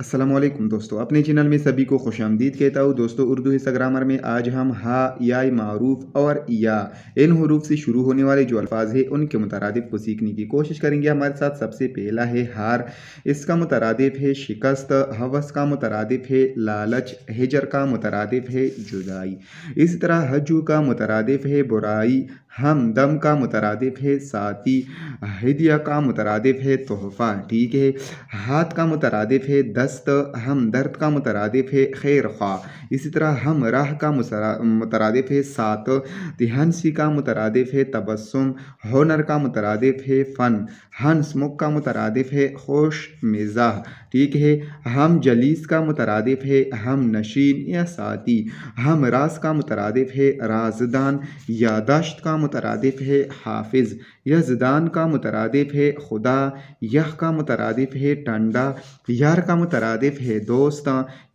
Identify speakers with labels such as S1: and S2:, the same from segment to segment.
S1: असलम दोस्तों अपने चैनल में सभी को खुश आमदीद कहता हूँ दोस्तों उर्दू हिस्सा ग्रामर में आज हम हा या मारूफ और या इन हरूफ से शुरू होने वाले जो अल्फाज है उनके मुतरद को सीखने की कोशिश करेंगे हमारे साथ सबसे पहला है हार इसका मुतरद है शिकस्त हवस का मुतरद है लालच हिजर का मुतरदफ है जुदाई इसी तरह हजू का मुतरद है बुराई हम दम का मुतरदिफ है साथी हदिया का मुतरदिफ है तोहफ़ा ठीक है हाथ का मुतरदिफ है दस्त हम दर्द का मुतरदिफ है खैर ख्वा इसी तरह हम राह का मुतरदफ़ है सात तिहानसी का मुतरदफ़ है तबस्म होनर का मुतरदफ़ है फ़न हंस मुख का मुतरदफ़ है होश मिजाह ठीक है हम जलीस का मुतरदफ़ है हम नशीन या साती हम रास का मुतरदफ़ है राजदान यादाश्त का मुतरदफ़ है हाफिज़ यजदान का मुतरदफ़ है खुदा यह का मुतरदफ़ है टंडा यार का मुतरदफ़ है दोस्त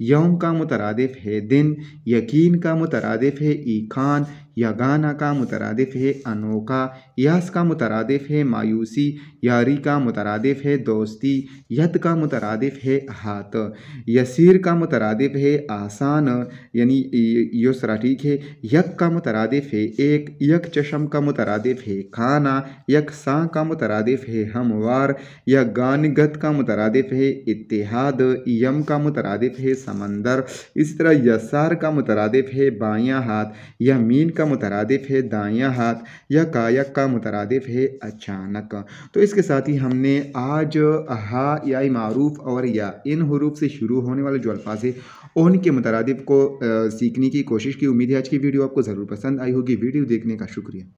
S1: यौम का मुतरदफ़ है दिन यकीन का मुतरदफ है ई खान यगाना का मुतरदफ़ है अनोखा यस का मुतरदफ़ है मायूसी यारी का मुतरदफ़ है दोस्ती यद का मुतरदफ़ है हाथ यसीर का मुतरदफ़ है आसान यानी युसरा ठीक है यक का मुतरदफ़ है एक यक चशम का मुतरदफ़ है खाना यक सा का मुतरदफ़ है हमवार यक गत का मुतरदफ़ है इतिहाद यम का मुतरदफ़ है समंदर इस तरह यसार का मुतरदफ़ है बाया हाथ यमीन का का मुतरदफ है दाया हाथ या कायक का मुतरदफ है अचानक तो इसके साथ ही हमने आज हा या मारूफ और या इन हरूफ से शुरू होने वाले जो अल्फाज है उनके मुतरदफ को सीखने की कोशिश की उम्मीद है आज की वीडियो आपको ज़रूर पसंद आई होगी वीडियो देखने का शुक्रिया